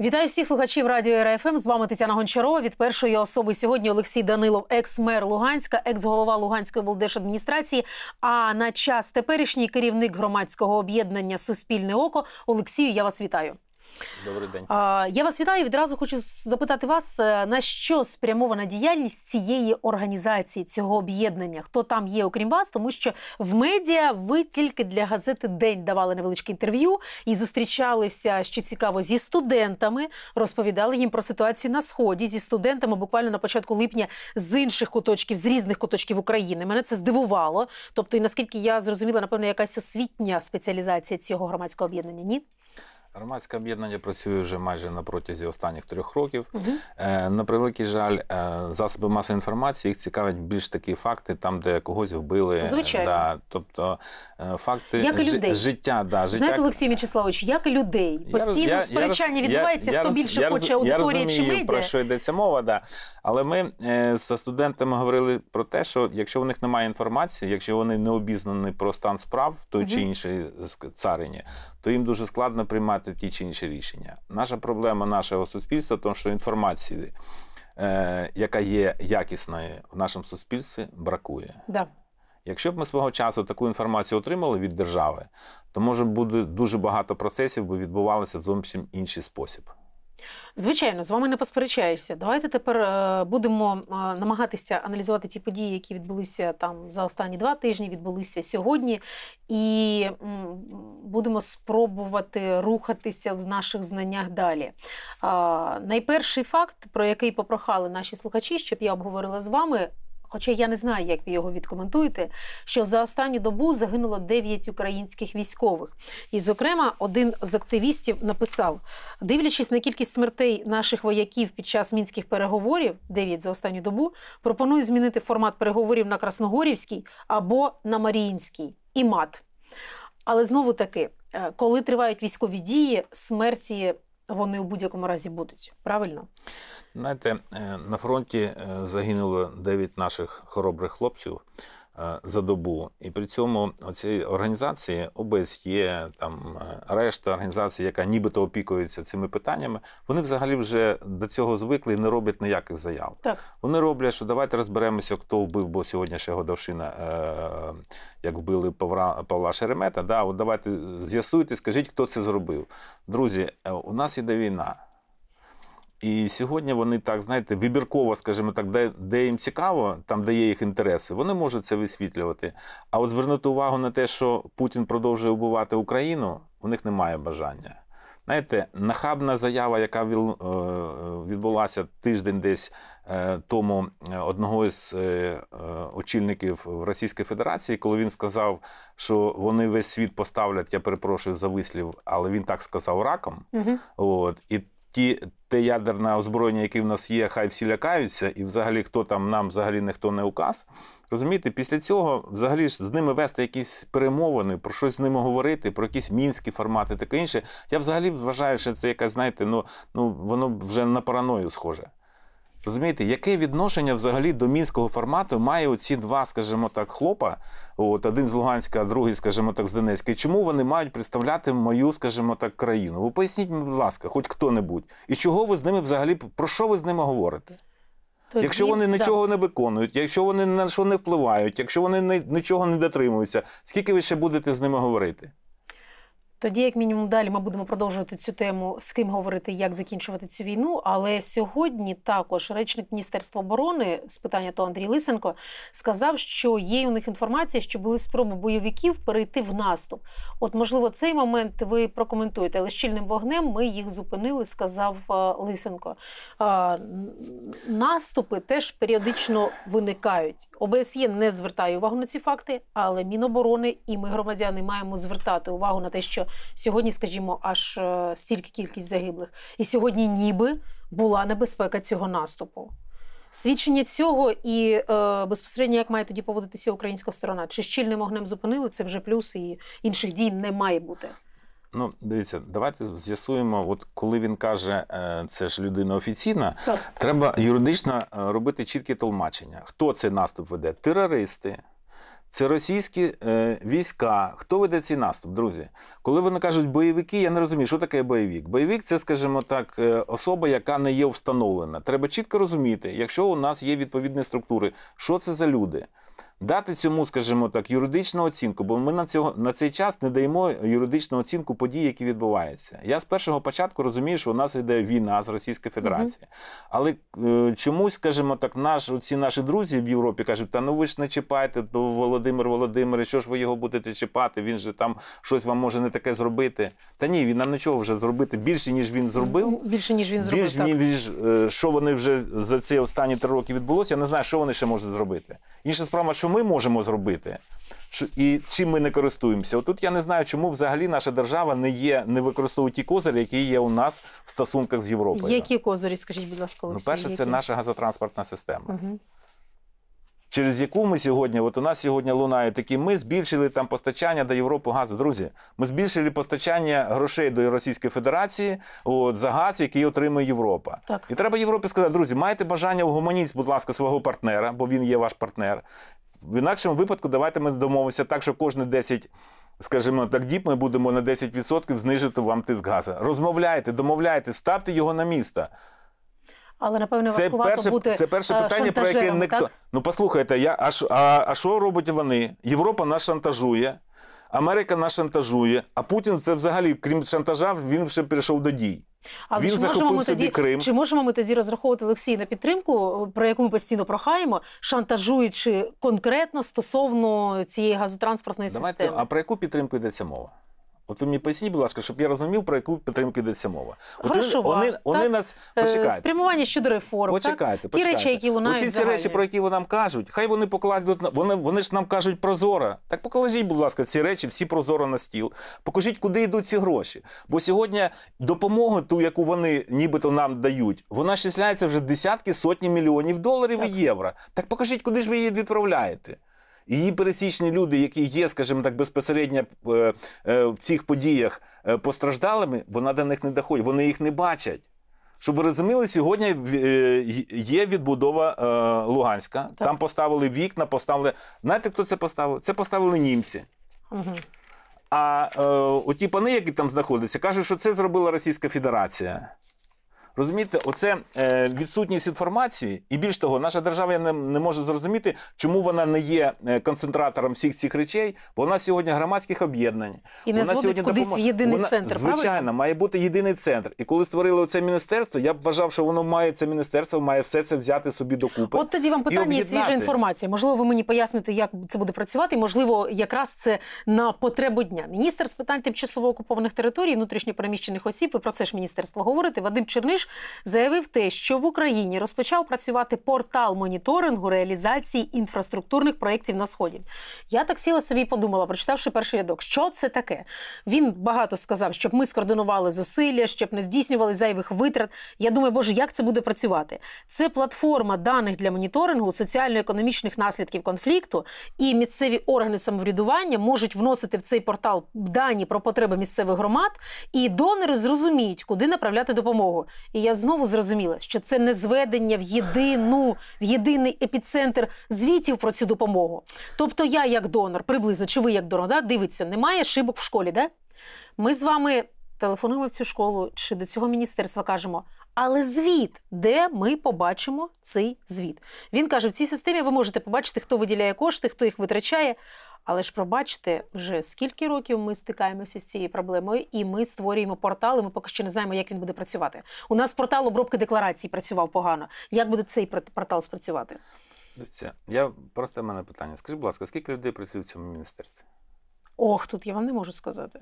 Вітаю всіх слухачів радіо РФМ. З вами Тетяна Гончарова. Від першої особи сьогодні Олексій Данилов, екс-мер Луганська, екс-голова Луганської облдержадміністрації. А на час теперішній керівник громадського об'єднання Суспільне око Олексію. Я вас вітаю. Добрий день. Я вас вітаю. Відразу хочу запитати вас, е, на що спрямована діяльність цієї організації, цього об'єднання? Хто там є, окрім вас? Тому що в медіа ви тільки для газети день давали невеличке інтерв'ю і зустрічалися що цікаво зі студентами, розповідали їм про ситуацію на сході зі студентами буквально на початку липня з інших куточків, з різних куточків України. Мене це здивувало. Тобто, і наскільки я зрозуміла, напевно, якась освітня спеціалізація цього громадського об'єднання? Ні. Громадське об'єднання працює вже майже на протязі останніх трьох років. Угу. на превеликий жаль, е, засоби масової інформації їх цікавлять більш такі факти, там де когось вбили. Е, Звичайно. Да, тобто факти як і людей. життя. Да, життя. Знаєте, Олексій Мячеславович, як і людей. Постійно я, сперечання я, відбувається, я, хто більше я, хоче аудиторії чи медіа. про що йдеться мова, да. але ми е, з студентами говорили про те, що якщо у них немає інформації, якщо вони не обізнані про стан справ в той угу. чи іншій царині, то їм дуже складно приймати приймати ті чи інші рішення. Наша проблема нашого суспільства, в тому що інформації, е, яка є якісною в нашому суспільстві, бракує. Да. Якщо б ми свого часу таку інформацію отримали від держави, то може буде дуже багато процесів, бо відбувалися в зовсім інший спосіб. Звичайно, з вами не посперечаєшся. Давайте тепер е, будемо е, намагатися аналізувати ті події, які відбулися там за останні два тижні, відбулися сьогодні, і будемо спробувати рухатися в наших знаннях далі. Найперший факт, про який попрохали наші слухачі, щоб я обговорила з вами, Хоча я не знаю, як ви його відкоментуєте, що за останню добу загинуло 9 українських військових. І, зокрема, один з активістів написав: дивлячись на кількість смертей наших вояків під час мінських переговорів, 9 за останню добу, пропоную змінити формат переговорів на Красногорівський або на Маріїнський і мат. Але знову таки, е, коли тривають військові дії, смерті вони у будь-якому разі будуть. Правильно? Знаєте, е, на фронті е, загинуло 9 наших хоробрих хлопців. Е, за добу. І при цьому ці організації обсє там е, решта організацій, яка нібито опікується цими питаннями, вони взагалі вже до цього звикли і не роблять ніяких заяв. Так вони роблять, що давайте розберемося, хто вбив, бо сьогодні ще годовщина, е- як вбили Павла, Павла Шеремета. Да, от давайте е, з'ясуйте, скажіть, хто це зробив. Друзі, у нас іде війна. І сьогодні вони так, знаєте, вибірково, скажімо так, де де їм цікаво, там де є їх інтереси, вони можуть це висвітлювати. А от звернути увагу на те, що Путін продовжує вбивати Україну, у них немає бажання. Знаєте, нахабна заява, яка е, відбулася тиждень десь е, тому е, одного із очільників Російської Федерації, коли він сказав, що вони весь світ поставлять, я перепрошую за вислів, але він так сказав раком. Угу. От і ті, те ядерне озброєння, яке в нас є, хай всі лякаються, і взагалі хто там нам взагалі ніхто не указ. Розумієте, після цього взагалі ж з ними вести якісь перемовини, про щось з ними говорити, про якісь мінські формати, таке інше. Я взагалі вважаю, що це якась, знаєте, ну ну воно вже на параною схоже. Розумієте, яке відношення взагалі до мінського формату має оці два, скажімо так, хлопа? От один з Луганська, а другий, скажімо так, з Донецька. І Чому вони мають представляти мою, скажімо так, країну? Ви поясніть, будь ласка, хоч хто-небудь, і чого ви з ними взагалі про що ви з ними говорите? Тоді, якщо вони нічого не виконують, якщо вони на що не впливають, якщо вони нічого не дотримуються, скільки ви ще будете з ними говорити? Тоді, як мінімум, далі ми будемо продовжувати цю тему, з ким говорити, як закінчувати цю війну. Але сьогодні також речник Міністерства оборони з питання то Андрій Лисенко сказав, що є у них інформація, що були спроби бойовиків перейти в наступ. От, можливо, цей момент ви прокоментуєте, але щільним вогнем ми їх зупинили, сказав е, Лисенко. Е, наступи теж періодично виникають. ОБСЄ не звертає увагу на ці факти, але Міноборони і ми, громадяни, маємо звертати увагу на те, що сьогодні, скажімо, аж е, стільки кількість загиблих. І сьогодні, ніби була небезпека цього наступу. Свідчення цього і е, безпосередньо як має тоді поводитися українська сторона, чи щільним огнем зупинили це вже плюс, і інших дій не має бути. Ну, дивіться, давайте з'ясуємо. От коли він каже, е, це ж людина офіційна, так. треба юридично е, робити чіткі тлумачення. Хто цей наступ веде? Терористи, це російські е, війська. Хто веде цей наступ, друзі? Коли вони кажуть бойовики, я не розумію, що таке бойовик. Бойовик це, скажімо так, е, особа, яка не є встановлена. Треба чітко розуміти, якщо у нас є відповідні структури, що це за люди. Дати цьому, скажімо так, юридичну оцінку, бо ми на цього на цей час не даємо юридичну оцінку подій, які відбуваються. Я з першого початку розумію, що у нас йде війна з Російською Федерацією. Але е, чомусь, скажімо так, наш ці наші друзі в Європі кажуть: та ну ви ж не чіпайте то Володимир Володимир, що ж ви його будете чіпати? Він же там щось вам може не таке зробити. Та ні, він нам нічого вже зробити більше ніж він зробив. Ну, більше ніж він зробив. Більше, так. ніж е, що вони вже за ці останні три роки відбулося. Я не знаю, що вони ще можуть зробити. Інша справа, що ми можемо зробити, і чим ми не користуємося. Отут я не знаю, чому взагалі наша держава не є, не використовує ті козирі, які є у нас в стосунках з Європою. Які козирі, скажіть, будь ласка, Олексій? Ну, перше, які? це наша газотранспортна система. Угу. Через яку ми сьогодні, от у нас сьогодні лунають такі, ми збільшили там постачання до Європи газу. Друзі, ми збільшили постачання грошей до Російської Федерації от, за газ, який отримує Європа. Так. І треба Європі сказати, друзі, маєте бажання угомоніть, будь ласка, свого партнера, бо він є ваш партнер. В інакшому випадку, давайте ми домовимося так, що кожні 10. Скажімо, так діб ми будемо на 10% знижити вам тиск газу. Розмовляйте, домовляйте, ставте його на місто. Але напевно це перше, бути це перше е, питання, про яке ніхто. Не... Ну послухайте, я а, а, а що роблять вони? Європа нас шантажує. Америка нас шантажує, а Путін це взагалі, крім шантажа, він вже перейшов до дій. Але він чи захопив ми собі тоді, Крим. Чи можемо ми тоді розраховувати Олексій на підтримку, про яку ми постійно прохаємо, шантажуючи конкретно стосовно цієї газотранспортної Давайте, системи? А про яку підтримку йдеться мова? От ви мені поясніть, будь ласка, щоб я розумів, про яку підтримку йдеться мова. От Грошова, вони, вони нас е, почекають Спрямування щодо реформ. Почекайте, так? почекайте. Ті речі, які лунають Оці ці загальні. речі, про які ви нам кажуть, хай вони покладуть вони, вони ж нам кажуть прозоро. Так покажіть, будь ласка, ці речі, всі прозоро на стіл. Покажіть, куди йдуть ці гроші. Бо сьогодні допомога, ту, яку вони нібито нам дають, вона щисляється вже десятки сотні мільйонів доларів так. і євро. Так покажіть, куди ж ви її відправляєте. Її пересічні люди, які є, скажімо так, безпосередньо е, е, в цих подіях е, постраждалими, вона до них не доходить, вони їх не бачать. Щоб ви розуміли, сьогодні є відбудова Луганська. Так. Там поставили вікна, поставили. Знаєте, хто це поставив? Це поставили німці. Угу. А е, оті пани, які там знаходяться, кажуть, що це зробила Російська Федерація. Розумієте, оце е, відсутність інформації, і більш того, наша держава не, не може зрозуміти, чому вона не є е, концентратором всіх цих речей. бо Вона сьогодні громадських об'єднань і не вона сьогодні кудись допомог... в єдиний вона, центр. Звичайно, правильно? має бути єдиний центр. І коли створили це міністерство, я б вважав, що воно має це міністерство, має все це взяти собі докупи. От тоді вам питання і свіжа інформація. Можливо, ви мені поясните, як це буде працювати. Можливо, якраз це на потребу дня. Міністр з питань тимчасово окупованих територій, внутрішньопереміщених осіб. Ви про це ж міністерство говорити. Вадим Черниш заявив те, що в Україні розпочав працювати портал моніторингу реалізації інфраструктурних проєктів на сході. Я так сіла собі і подумала, прочитавши перший рядок, що це таке. Він багато сказав, щоб ми скоординували зусилля, щоб не здійснювали зайвих витрат. Я думаю, боже, як це буде працювати? Це платформа даних для моніторингу соціально-економічних наслідків конфлікту, і місцеві органи самоврядування можуть вносити в цей портал дані про потреби місцевих громад, і донори зрозуміють, куди направляти допомогу. І я знову зрозуміла, що це не зведення в єдину, в єдиний епіцентр звітів про цю допомогу. Тобто, я як донор, приблизно чи ви як донор, да, дивиться, немає шибок в школі, да? Ми з вами телефонуємо в цю школу чи до цього міністерства кажемо. Але звіт, де ми побачимо цей звіт, він каже: в цій системі ви можете побачити, хто виділяє кошти, хто їх витрачає. Але ж пробачте, вже скільки років ми стикаємося з цією проблемою, і ми створюємо портал, і Ми поки що не знаємо, як він буде працювати. У нас портал обробки декларацій працював погано. Як буде цей портал спрацювати? Дивіться, я просто в мене питання. Скажіть, будь ласка, скільки людей працює в цьому міністерстві? Ох, тут я вам не можу сказати.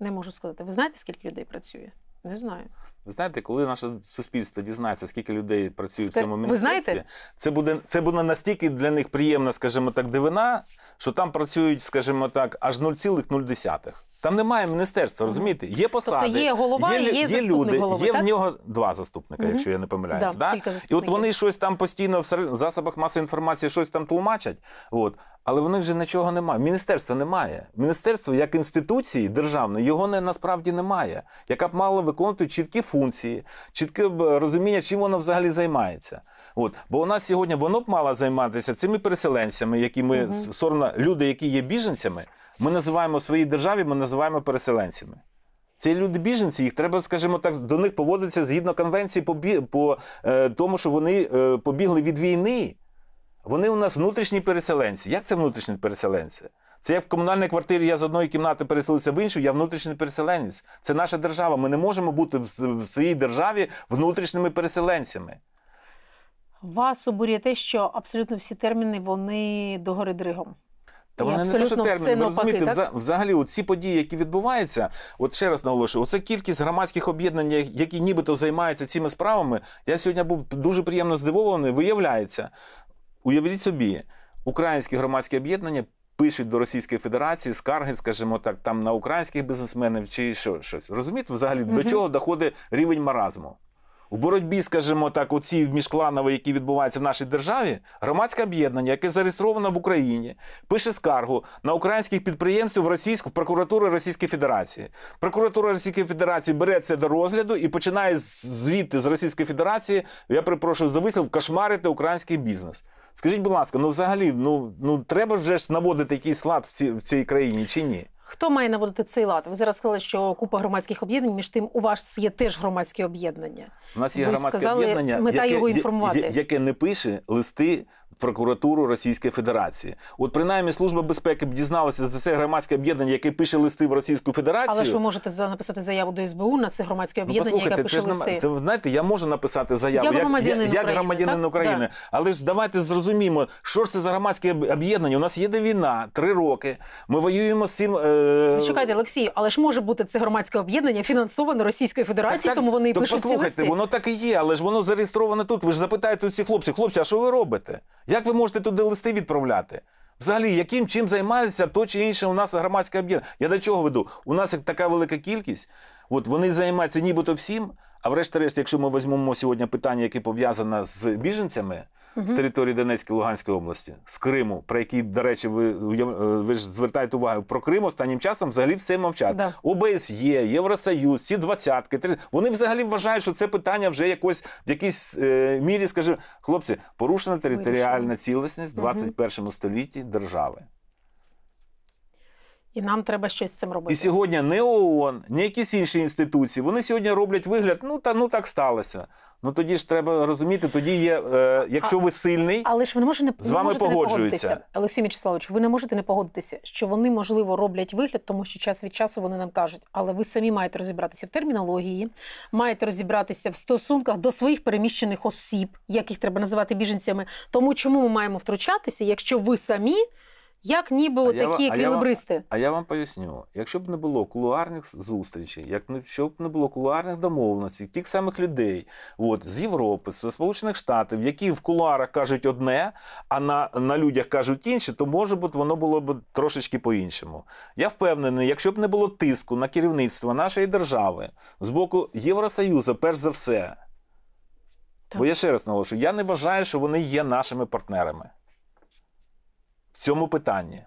Не можу сказати. Ви знаєте, скільки людей працює? Не знаю. Ви знаєте, коли наше суспільство дізнається, скільки людей працює Ск... в цьому міністерстві, Ви знаєте? це буде це буде настільки для них приємна, скажімо так, дивина, що там працюють, скажімо так, аж 0,0. Там немає міністерства, розумієте? Є тобто посади, Тобто є голова, є, є, є люди, голови, є так? в нього два заступника, угу. якщо я не помиляюсь. Да, да? І от вони щось там постійно в засобах масової інформації щось там тлумачать, от. але в них же нічого немає. Міністерства немає. Міністерство як інституції державної його не, насправді немає, яка б мала виконувати чіткі функції, чітке розуміння, чим воно взагалі займається. От. Бо у нас сьогодні воно б мало займатися цими переселенцями, які ми угу. соромно, люди, які є біженцями. Ми називаємо своїй державі, ми називаємо переселенцями. Це люди-біженці, їх треба, скажімо так, до них поводитися згідно конвенції, по, по е, тому, що вони е, побігли від війни. Вони у нас внутрішні переселенці. Як це внутрішні переселенці? Це як в комунальній квартирі я з одної кімнати переселився в іншу, я внутрішній переселенець. Це наша держава. Ми не можемо бути в своїй державі внутрішніми переселенцями. Вас обурює те, що абсолютно всі терміни вони догори дригом. Та вони не те, що термін. Ви розумієте, взагалі ці події, які відбуваються, от ще раз наголошую, оце кількість громадських об'єднань, які нібито займаються цими справами. Я сьогодні був дуже приємно здивований. Виявляється, уявіть собі, українські громадські об'єднання. Пишуть до Російської Федерації скарги, скажімо так, там на українських бізнесменів чи що щось. Розумієте, взагалі mm до чого доходить рівень маразму? У боротьбі, скажімо так, у цій міжклановій, які відбуваються в нашій державі, громадське об'єднання, яке зареєстровано в Україні, пише скаргу на українських підприємців в російську в прокуратуру Російської Федерації. Прокуратура Російської Федерації бере це до розгляду і починає звідти з Російської Федерації. Я припрошую за вислів, кошмарити український бізнес. Скажіть, будь ласка, ну взагалі, ну ну треба вже ж наводити якийсь лад в цій в цій країні чи ні? Хто має наводити цей лад? Ви зараз сказали, що купа громадських об'єднань. Між тим, у вас є теж громадське об'єднання. У нас є Ви громадське сказали, об'єднання, мета яке, його інформувати, яке не пише листи прокуратуру Російської Федерації. От принаймні, служба безпеки б дізналася за це громадське об'єднання, яке пише листи в Російську Федерацію. Але ж ви можете написати заяву до СБУ на це громадське ну, об'єднання, ну, яке пише листи. Це, знаєте, я можу написати заяву як громадянин як, України, громадянин України. Да. але ж давайте зрозуміємо, що ж це за громадське об'єднання. У нас є де війна, три роки. Ми воюємо з цим. Е... Зачекайте, Олексій, але ж може бути це громадське об'єднання фінансоване Російською Федерацією, так, тому вони і пишуть послухайте, ці листи. воно так і є, але ж воно зареєстроване тут. Ви ж запитаєте у ці хлопці, хлопці, а що ви робите? Як ви можете туди листи відправляти? Взагалі, яким чим займається то чи інше у нас громадське об'єднання? Я до чого веду? У нас така велика кількість, от вони займаються нібито всім. А врешті-решт, якщо ми візьмемо сьогодні питання, яке пов'язане з біженцями угу. з території Донецької Луганської області, з Криму, про які, до речі, ви е, ви ж звертаєте увагу про Крим останнім часом взагалі все мовчать. Да. ОБСЄ, Євросоюз, ці двадцятки, вони взагалі вважають, що це питання вже якось в якійсь е, мірі, скажімо, хлопці, порушена територіальна цілісність в 21 угу. столітті держави. І нам треба щось з цим робити. І сьогодні не ООН, не якісь інші інституції. Вони сьогодні роблять вигляд, ну та ну так сталося. Ну тоді ж треба розуміти, тоді є, е, якщо ви сильний, але ж ви не може не з вами погоджуються. Олексій Мічеславович, ви не можете не погодитися, що вони можливо роблять вигляд, тому що час від часу вони нам кажуть, але ви самі маєте розібратися в термінології, маєте розібратися в стосунках до своїх переміщених осіб, яких треба називати біженцями. Тому чому ми маємо втручатися, якщо ви самі. Як ніби а такі я, еквілібристи? А я, вам, а я вам поясню: якщо б не було кулуарних зустрічей, як якщо б не було кулуарних домовленостей, тих самих людей от, з Європи, з Сполучених Штатів, які в кулуарах кажуть одне, а на на людях кажуть інше, то може бути воно було б трошечки по-іншому. Я впевнений, якщо б не було тиску на керівництво нашої держави з боку Євросоюзу, перш за все. Так. Бо я ще раз наголошую, я не вважаю, що вони є нашими партнерами цьому питанні.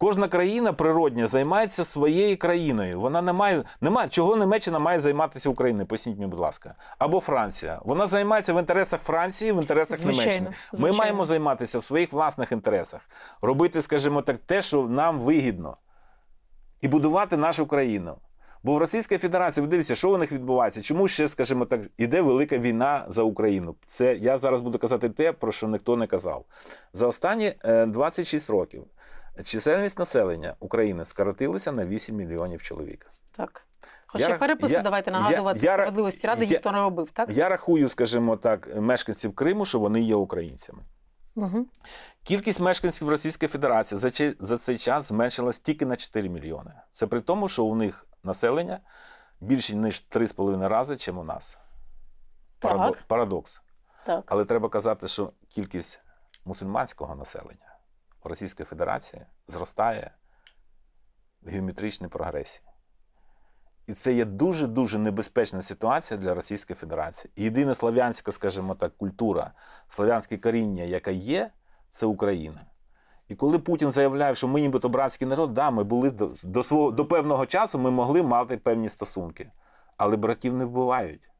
Кожна країна природня займається своєю країною. Вона не має немає, чого Німеччина має займатися Україною, поясніть мені, будь ласка. Або Франція. Вона займається в інтересах Франції, в інтересах звичайно, Німеччини. Ми звичайно. маємо займатися в своїх власних інтересах, робити, скажімо так, те, що нам вигідно, і будувати нашу країну. Бо в Російській Федерації, ви дивіться, що у них відбувається, чому ще, скажімо так, іде велика війна за Україну. Це я зараз буду казати те, про що ніхто не казав. За останні 26 е, років чисельність населення України скоротилася на 8 мільйонів чоловік. Так. Хоча переписи я, давайте нагадувати я, справедливості ради, я, ніхто не робив, так? Я рахую, скажімо так, мешканців Криму, що вони є українцями. Угу. Кількість мешканців Російської Федерації за за цей час зменшилась тільки на 4 мільйони. Це при тому, що у них населення більше ніж 3,5 рази, чим у нас. Так. Парадокс. Так. Але треба казати, що кількість мусульманського населення в Російській Федерації зростає в геометричній прогресії. І це є дуже-дуже небезпечна ситуація для Російської Федерації. І єдина славянська, скажімо так, культура, славянське коріння, яка є, це Україна. І коли Путін заявляє, що ми нібито братський народ, да, ми були до, до свого до певного часу, ми могли мати певні стосунки. Але братів не вбивають.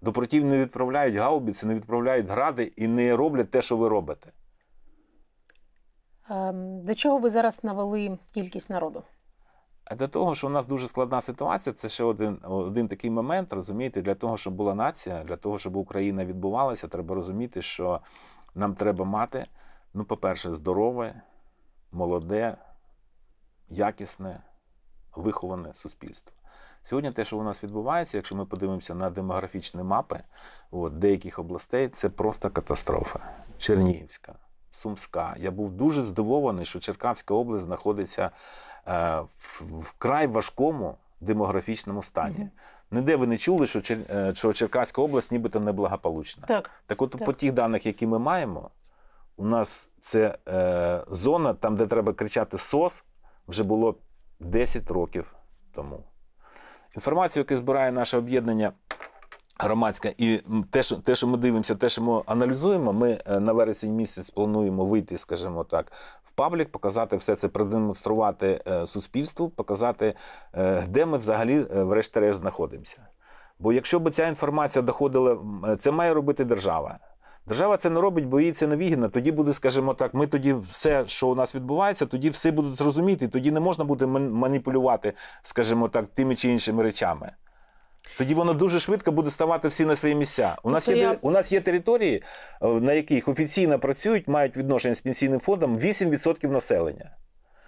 До братів не відправляють гаубіці, не відправляють гради і не роблять те, що ви робите. Ем, до чого ви зараз навели кількість народу? А до того, що у нас дуже складна ситуація, це ще один один такий момент, розумієте, для того, щоб була нація, для того, щоб Україна відбувалася, треба розуміти, що нам треба мати Ну, по-перше, здорове, молоде, якісне, виховане суспільство. Сьогодні те, що у нас відбувається, якщо ми подивимося на демографічні мапи от, деяких областей, це просто катастрофа. Чернігівська, Сумська. Я був дуже здивований, що Черкаська область знаходиться е, в край важкому демографічному стані. Ніде ви не чули, що, Чер... Е, що Черкаська область нібито неблагополучна. Так, так от так. по тих даних, які ми маємо, у нас це е, зона, там, де треба кричати СОС, вже було 10 років тому. Інформацію, яку збирає наше об'єднання громадське, і те, що те, що ми дивимося, те, що ми аналізуємо, ми е, на вересень місяць плануємо вийти, скажімо так, в паблік, показати все це, продемонструвати е, суспільству, показати, е, де ми взагалі, врешті-решт, знаходимося. Бо якщо б ця інформація доходила, це має робити держава. Держава це не робить, бо їй це не вигідно. Тоді буде, скажімо так, ми тоді все, що у нас відбувається, тоді все будуть зрозуміти, тоді не можна буде маніпулювати, скажімо так, тими чи іншими речами. Тоді воно дуже швидко буде ставати всі на свої місця. У нас тобто є я... у нас є території, е, на яких офіційно працюють, мають відношення з пенсійним фондом 8% населення.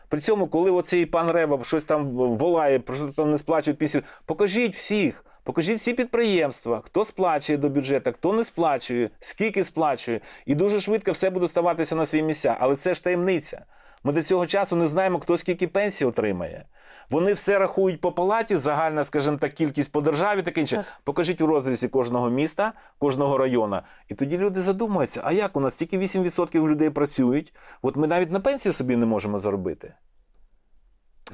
При цьому, коли оцей пан Рева щось там волає, що там не сплачують пенсію, покажіть всіх. Покажіть всі підприємства, хто сплачує до бюджету, хто не сплачує, скільки сплачує. І дуже швидко все буде ставатися на свої місця. Але це ж таємниця. Ми до цього часу не знаємо, хто скільки пенсій отримає. Вони все рахують по палаті, загальна, скажімо так, кількість по державі таке інше. Покажіть у розрізі кожного міста, кожного району. І тоді люди задумаються, а як у нас тільки 8% людей працюють? От ми навіть на пенсію собі не можемо заробити.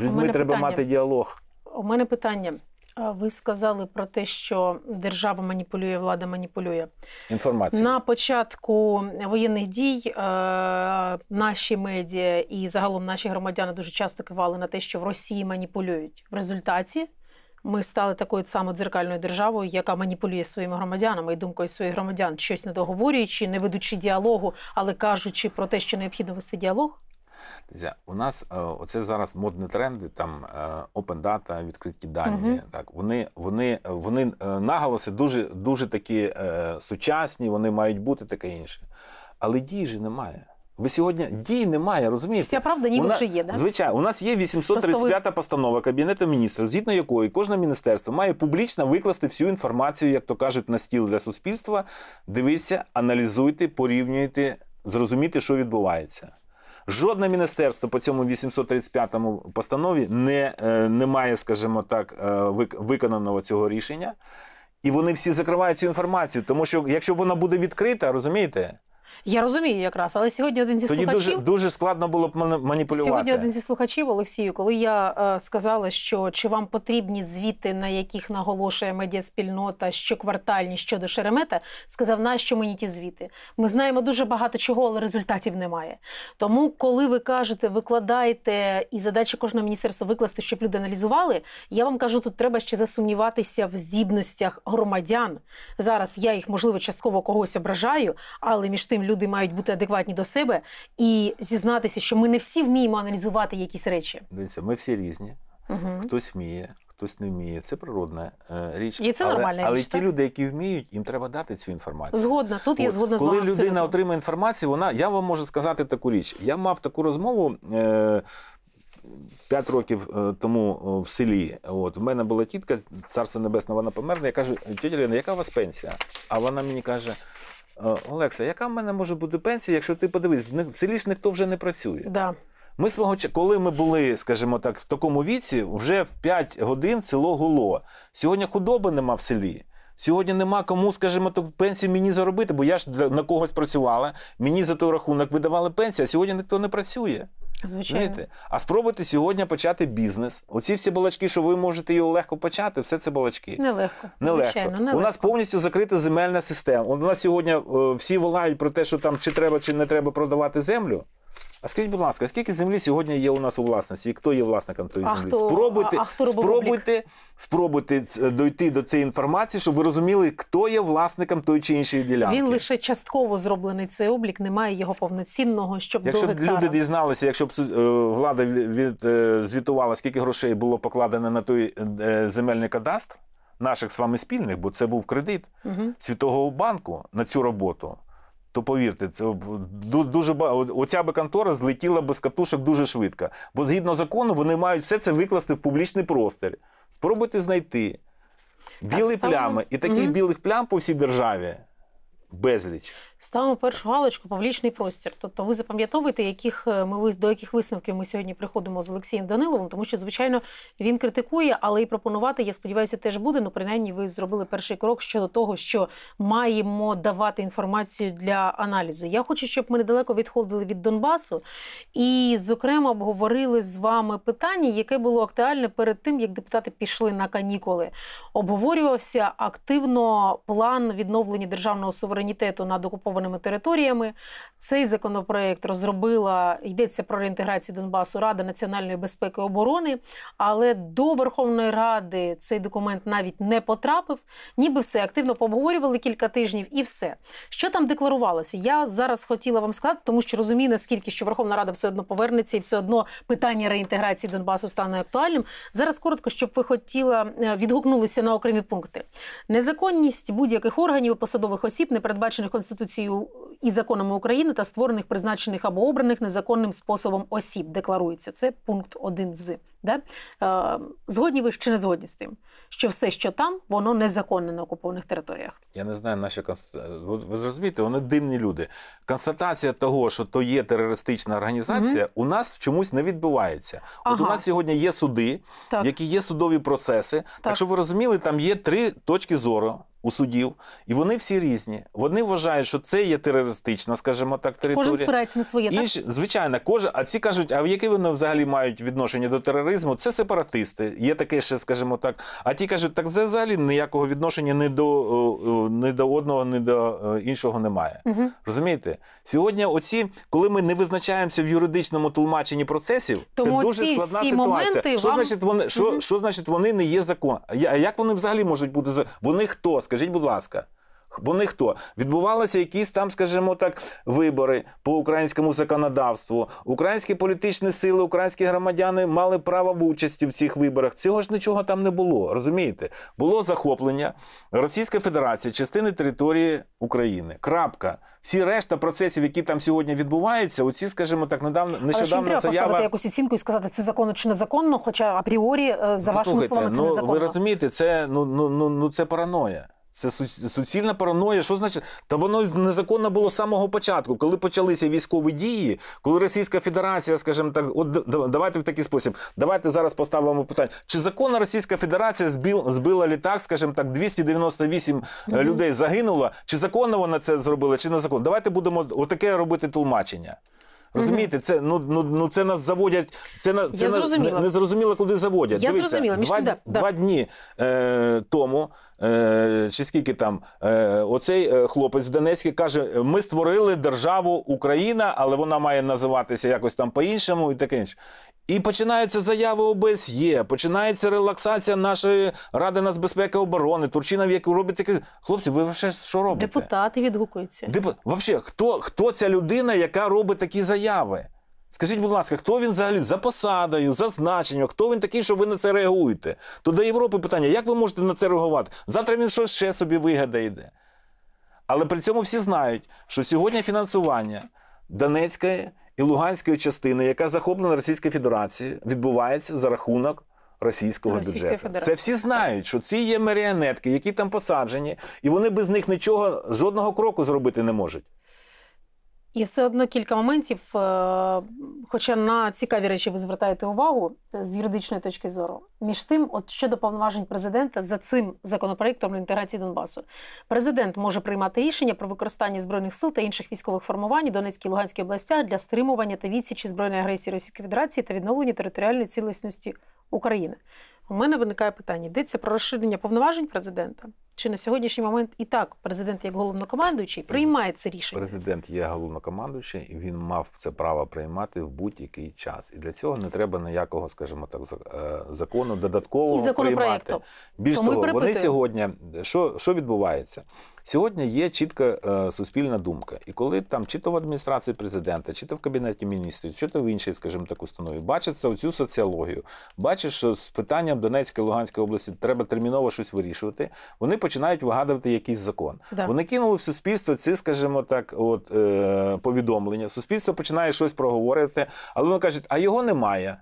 Людьми треба питання. мати діалог. У мене питання. Ви сказали про те, що держава маніпулює, влада маніпулює Інформація. на початку воєнних дій. Е, наші медіа і загалом наші громадяни дуже часто кивали на те, що в Росії маніпулюють в результаті. Ми стали такою самою дзеркальною державою, яка маніпулює своїми громадянами і думкою своїх громадян, щось не договорюючи, не ведучи діалогу, але кажучи про те, що необхідно вести діалог. У нас е, оце зараз модні тренди, там е, open data, відкриті дані. Угу. Так, Вони вони, вони е, наголоси дуже дуже такі сучасні, вони мають бути таке інше. Але дій же немає. Ви сьогодні дій немає, розумієте? Вся правда ніби вже є, да? Звичайно, у нас є 835 ви... постанова Кабінету міністрів, згідно якої кожне міністерство має публічно викласти всю інформацію, як то кажуть, на стіл для суспільства. Дивіться, аналізуйте, порівнюйте, зрозуміти, що відбувається. Жодне міністерство по цьому 835 му постанові не е, не має, скажімо так, е, виконаного цього рішення. І вони всі закривають цю інформацію, тому що якщо вона буде відкрита, розумієте, я розумію якраз, але сьогодні один зі Тоді слухачів... Тоді дуже, дуже складно було б маніпулювати. Сьогодні один зі слухачів, Олексію, коли я е, сказала, що чи вам потрібні звіти, на яких наголошує медіаспільнота, щоквартальні щодо Шеремета, сказав, нащо мені ті звіти? Ми знаємо дуже багато чого, але результатів немає. Тому, коли ви кажете, викладаєте і задача кожного міністерства викласти, щоб люди аналізували, я вам кажу, тут треба ще засумніватися в здібностях громадян. Зараз я їх, можливо, частково когось ображаю, але між тим люди мають бути адекватні до себе і зізнатися, що ми не всі вміємо аналізувати якісь речі. Дивіться, ми всі різні, угу. хтось вміє. Хтось не вміє, це природна е, річ, і це нормальна але, але ті люди, які вміють, їм треба дати цю інформацію. Згодна тут я згодна От, з вами. Коли людина абсолютно. отримає інформацію, вона я вам можу сказати таку річ. Я мав таку розмову. Е- П'ять років е, тому е, в селі от в мене була тітка, царство небесне, вона померла. Я кажу, тітя Лена, яка у вас пенсія? А вона мені каже: Е, Олекса, яка в мене може бути пенсія, якщо ти подивись, в селі ж ніхто вже не працює. Да. Ми свого часу, коли ми були, скажімо так, в такому віці, вже в 5 годин село гуло. Сьогодні худоби нема в селі. Сьогодні нема кому, скажімо, так, пенсію мені заробити, бо я ж на когось працювала, мені за той рахунок видавали пенсію, а сьогодні ніхто не працює. Звичайно. Знаєте? А спробуйте сьогодні почати бізнес. Оці всі балачки, що ви можете його легко почати, все це балачки. Нелегко. Нелегко. Звичайно, нелегко. У нас повністю закрита земельна система. У нас сьогодні е, всі волають про те, що там чи треба, чи не треба продавати землю. А скажіть, будь ласка, скільки землі сьогодні є у нас у власності? І хто є власником тої а землі? Хто, спробуйте, а хто спробуйте, спробуйте дойти до цієї інформації, щоб ви розуміли, хто є власником тої чи іншої ділянки. Він лише частково зроблений цей облік, немає його повноцінного. щоб Якщо до б люди дізналися, якщо б е, влада від е, звітувала, скільки грошей було покладено на той е, земельний кадастр наших з вами спільних, бо це був кредит угу. Світового банку на цю роботу то повірте, це дуже оця би контора злетіла би з катушок дуже швидко. Бо згідно закону, вони мають все це викласти в публічний простір. Спробуйте знайти білі так, плями, і таких mm -hmm. білих плям по всій державі безліч. Ставимо першу галочку публічний простір. Тобто, ви запам'ятовуєте, яких е, ми до яких висновків ми сьогодні приходимо з Олексієм Даниловим, тому що, звичайно, він критикує, але і пропонувати, я сподіваюся, теж буде. Ну, принаймні, ви зробили перший крок щодо того, що маємо давати інформацію для аналізу. Я хочу, щоб ми недалеко відходили від Донбасу і, зокрема, обговорили з вами питання, яке було актуальне перед тим, як депутати пішли на канікули. Обговорювався активно план відновлення державного суверенітету на докуповання окупованими територіями. Цей законопроект розробила йдеться про реінтеграцію Донбасу Рада національної безпеки і оборони, але до Верховної Ради цей документ навіть не потрапив. Ніби все активно пообговорювали кілька тижнів і все. Що там декларувалося? Я зараз хотіла вам сказати, тому що розумію, наскільки що Верховна Рада все одно повернеться і все одно питання реінтеграції Донбасу стане актуальним. Зараз коротко, щоб ви хотіла е, відгукнулися на окремі пункти. Незаконність будь-яких органів і посадових осіб, не передбачених конституцією Конституцією і законами України та створених, призначених або обраних незаконним способом осіб. Декларується це пункт 1 з. Да? Е, згодні ви чи не згодні з тим, що все, що там, воно незаконне на окупованих територіях. Я не знаю, наші конст... Е, ви, ви зрозумієте, вони дивні люди. Констатація того, що то є терористична організація, угу. у нас чомусь не відбувається. Ага. От у нас сьогодні є суди, так. які є судові процеси. Так. так ви розуміли, там є три точки зору. У судів, і вони всі різні. Вони вважають, що це є терористична, скажімо так, територія. Кожен спирається на своє Інш... так? звичайно, кожен. А ці кажуть, а в яке вони взагалі мають відношення до тероризму? тероризму, це сепаратисти. Є таке ще, скажімо так. А ті кажуть, так це взагалі ніякого відношення не до не е, до одного, не до е, іншого немає. Угу. Розумієте? Сьогодні, оці, коли ми не визначаємося в юридичному тлумаченні процесів, Тому це дуже складна ситуація. Що вам... значить вони? Що, угу. що значить вони не є закон? А як вони взагалі можуть бути за вони? Хто? Скажіть, будь ласка. Вони хто відбувалися якісь там, скажімо так, вибори по українському законодавству. Українські політичні сили, українські громадяни мали право в участі в цих виборах. Цього ж нічого там не було. Розумієте? Було захоплення Російської Федерації частини території України. Крапка. Всі решта процесів, які там сьогодні відбуваються, оці, скажімо так, недавно нещодавно Але ж не треба якусь оцінку і сказати, це законно чи незаконно, хоча апріорі е, за Послухайте, ну, вашими словами це ну, незаконно. Ви розумієте, це ну ну ну, ну це параноя. Це суцільна параноя. Що значить? Та воно незаконно було з самого початку, коли почалися військові дії, коли Російська Федерація, скажімо так, от давайте в такий спосіб. Давайте зараз поставимо питання. Чи законно Російська Федерація збила літак, скажімо так, 298 mm -hmm. людей загинуло? Чи законно вона це зробила, чи незаконно? Давайте будемо отаке робити тлумачення. Розумієте, це ну ну ну це нас заводять. Це на це нас не, не зрозуміло, куди заводять. Я Дивіться, зрозуміла. Між два, да, два дні е, тому. Е, чи скільки там е, оцей е, хлопець з Донецька каже: ми створили державу Україна, але вона має називатися якось там по-іншому, і таке інше. І починаються заяви ОБСЄ, починається релаксація нашої ради нацбезпеки і оборони. Турчина, в яку робить таке. Хлопці, ви взагалі що робите? Депутати відгукуються. Деп... Взагалі, хто хто ця людина, яка робить такі заяви? Скажіть, будь ласка, хто він взагалі за посадою, за значенням, хто він такий, що ви на це реагуєте? То до Європи питання: як ви можете на це реагувати? Завтра він щось ще собі вигадає Але при цьому всі знають, що сьогодні фінансування Донецької і Луганської частини, яка захоплена Російською Федерацією, відбувається за рахунок. Російського Російська бюджету Федерація. це всі знають, що ці є маріонетки, які там посаджені, і вони без них нічого жодного кроку зробити не можуть. І все одно кілька моментів, е, хоча на цікаві речі ви звертаєте увагу е, з юридичної точки зору, між тим, от щодо повноважень президента за цим законопроектом інтеграції Донбасу, президент може приймати рішення про використання збройних сил та інших військових формувань у Донецькій та Луганській областях для стримування та відсічі збройної агресії Російської Федерації та відновлення територіальної цілісності України. У мене виникає питання: йдеться про розширення повноважень президента? Чи на сьогоднішній момент і так президент, як головнокомандуючий, приймає це рішення? Президент є головнокомандуючий, і він мав це право приймати в будь-який час. І для цього не треба ніякого, скажімо так, е, закону додаткового і приймати. Більш Тому того, вони сьогодні що, що відбувається? Сьогодні є чітка е, суспільна думка. І коли там чи то в адміністрації президента, чи то в кабінеті міністрів, чи то в іншій, скажімо так, установі, бачиться оцю соціологію, бачиш, що з питанням Донецької Луганської області треба терміново щось вирішувати. Вони починають вигадувати якийсь закон. Да. Вони кинули в суспільство ці, скажімо так, от е, повідомлення. Суспільство починає щось проговорити, але воно каже, а його немає.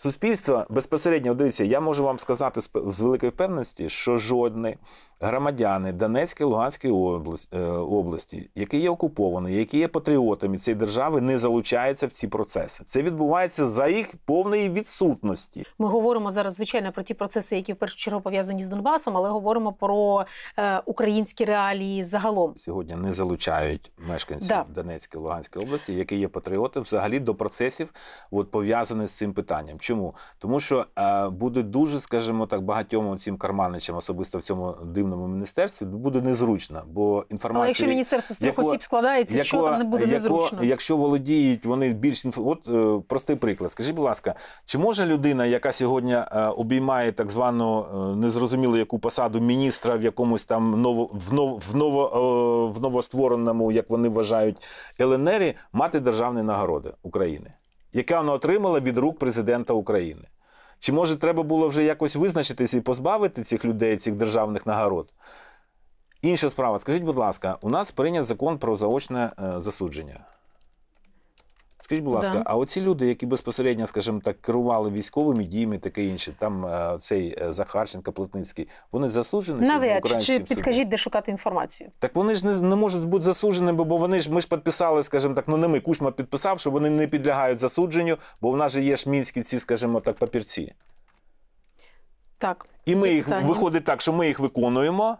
Суспільство безпосередньо дивіться, я можу вам сказати з великої впевненості, що жодне громадяни Донецької Луганської е, області, які є окуповані, які є патріотами цієї держави, не залучаються в ці процеси. Це відбувається за їх повної відсутності. Ми говоримо зараз звичайно про ті процеси, які в першу чергу пов'язані з Донбасом, але говоримо про е, українські реалії загалом. Сьогодні не залучають мешканців да. Донецької Луганської області, які є патріоти, взагалі до процесів, от пов'язаних з цим питанням. Чому? Тому що е, буде дуже, скажімо так, багатьом цим карманичам, особисто в цьому дивному міністерстві, буде незручно. Бо інформація, Але якщо міністерство з трьох осіб складається, яко, що там не буде яко, незручно? Якщо володіють вони більш От е, простий приклад. Скажіть, будь ласка, чи може людина, яка сьогодні е, обіймає так звану незрозумілу яку посаду міністра в якомусь там ново, в, нов, в, ново, в новоствореному, як вони вважають, ЛНРі, мати державні нагороди України? яке вона отримала від рук президента України. Чи може треба було вже якось визначитись і позбавити цих людей цих державних нагород? Інша справа, скажіть, будь ласка, у нас прийнят закон про заочне е, засудження. Скажіть, будь ласка, да. а оці люди, які безпосередньо, скажімо так, керували військовими діями, таке інше, там е, цей е, Захарченко, Плотницький, вони засуджені Навряд чи чи підкажіть, судом? де шукати інформацію? Так вони ж не, не можуть бути засудженими, бо вони ж ми ж підписали, скажімо так, ну не ми кучма підписав, що вони не підлягають засудженню, бо в нас же є ж мінські ці, скажімо так, папірці. Так. І ми їх питання. виходить так, що ми їх виконуємо.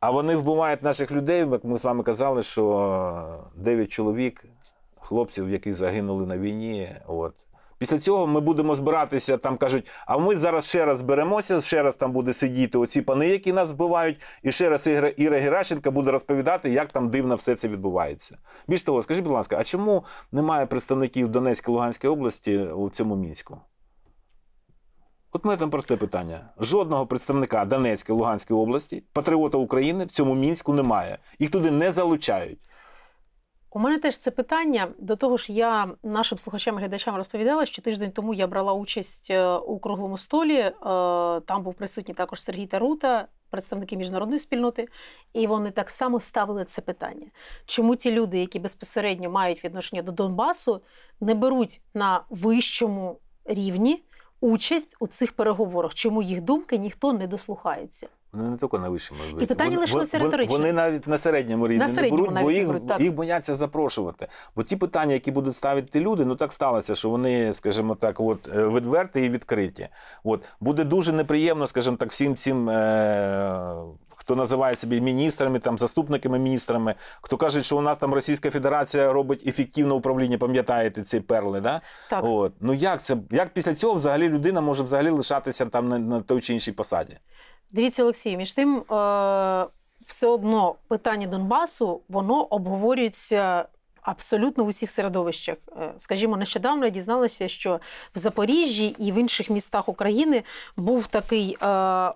А вони вбивають наших людей, як ми з вами казали, що 9 чоловік хлопців, які загинули на війні. От. Після цього ми будемо збиратися, там кажуть, а ми зараз ще раз зберемося, ще раз там буде сидіти оці пани, які нас вбивають, і ще раз Іра, Іра Геращенка буде розповідати, як там дивно все це відбувається. Більш того, скажіть, будь ласка, а чому немає представників Донецької Луганської області у цьому мінську? От мене там просте питання. Жодного представника Донецької Луганської області, патріота України в цьому мінську немає. Їх туди не залучають. У мене теж це питання. До того ж, я нашим слухачам і глядачам розповідала, що тиждень тому я брала участь е, у круглому столі. Е, там був присутній також Сергій Тарута, представники міжнародної спільноти, і вони так само ставили це питання. Чому ті люди, які безпосередньо мають відношення до Донбасу, не беруть на вищому рівні участь у цих переговорах? Чому їх думки ніхто не дослухається? Вони не тільки на вищому І питання вони, лишилося риторичне. Вони навіть на середньому рівні на середньому не беруть, бо їх, беруть, їх бояться запрошувати. Бо ті питання, які будуть ставити люди, ну так сталося, що вони, скажімо так, от е, відверті і відкриті. От буде дуже неприємно, скажімо так, всім цим. Е Хто називає себе міністрами, там заступниками міністрами, хто каже, що у нас там Російська Федерація робить ефективне управління, пам'ятаєте ці перли, да? Так. От. Ну як це як після цього взагалі людина може взагалі лишатися там на, на той чи іншій посаді? Дивіться, Олексій, між тим. Е... Все одно питання Донбасу воно обговорюється абсолютно в усіх середовищах. Е, скажімо, нещодавно я дізналася, що в Запоріжжі і в інших містах України був такий е,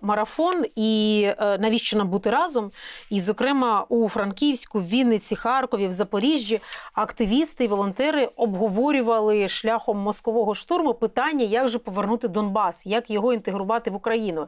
марафон, і е, навіщо нам бути разом? І, зокрема, у Франківську, Вінниці, Харкові, в Запоріжжі активісти і волонтери обговорювали шляхом мозкового штурму питання, як же повернути Донбас, як його інтегрувати в Україну.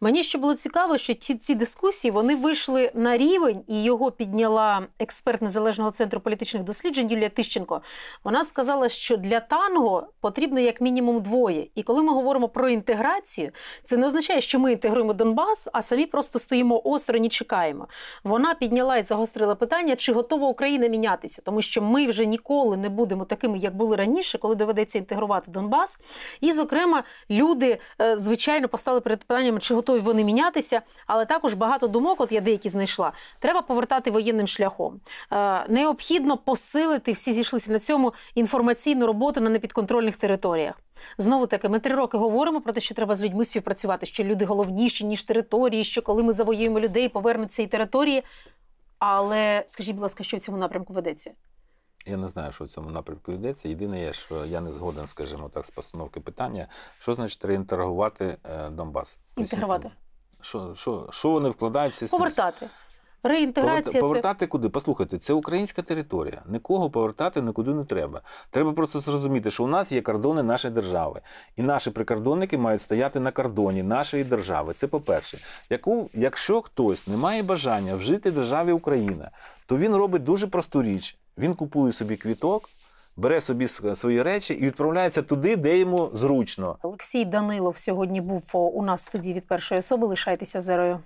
Мені ще було цікаво, що ці ці дискусії вони вийшли на рівень і його підняла експерт незалежного центру політичних досліджень досліджень Юлія Тищенко, вона сказала, що для танго потрібно як мінімум двоє. І коли ми говоримо про інтеграцію, це не означає, що ми інтегруємо Донбас, а самі просто стоїмо осторонь і чекаємо. Вона підняла і загострила питання, чи готова Україна мінятися, тому що ми вже ніколи не будемо такими, як були раніше, коли доведеться інтегрувати Донбас. І, зокрема, люди е, звичайно постали перед питанням, чи готові вони мінятися, але також багато думок, от я деякі знайшла. Треба повертати воєнним шляхом. Е, необхідно посилити посилити. Всі зійшлися на цьому інформаційну роботу на непідконтрольних територіях. Знову таки, ми три роки говоримо про те, що треба з людьми співпрацювати, що люди головніші ніж території, що коли ми завоюємо людей, повернуться і території. Але скажіть, будь ласка, що в цьому напрямку ведеться? Я не знаю, що в цьому напрямку йдеться. Єдине є, що я не згоден, скажімо так, з постановки питання, що значить реінтегрувати е, Донбас? Тобто, Інтегрувати. Що що, що вони вкладають в ці Повертати. Реінтеграція повертати це... куди? Послухайте, це українська територія. Нікого повертати нікуди не треба. Треба просто зрозуміти, що у нас є кордони нашої держави, і наші прикордонники мають стояти на кордоні нашої держави. Це по-перше, яку, якщо хтось не має бажання вжити державі Україна, то він робить дуже просту річ: він купує собі квіток. Бере собі свої речі і відправляється туди, де йому зручно. Олексій Данилов сьогодні був у нас в студії від першої особи. Лишайтеся зерою.